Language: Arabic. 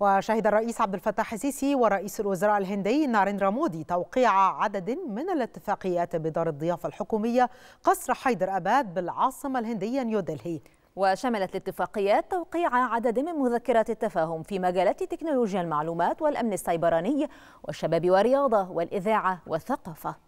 وشهد الرئيس عبد الفتاح السيسي ورئيس الوزراء الهندي ناريندرا مودي توقيع عدد من الاتفاقيات بدار الضيافة الحكومية قصر حيدر أباد بالعاصمة الهندية نيودلهي وشملت الاتفاقيات توقيع عدد من مذكرات التفاهم في مجالات تكنولوجيا المعلومات والأمن السيبراني والشباب والرياضة والإذاعة والثقافة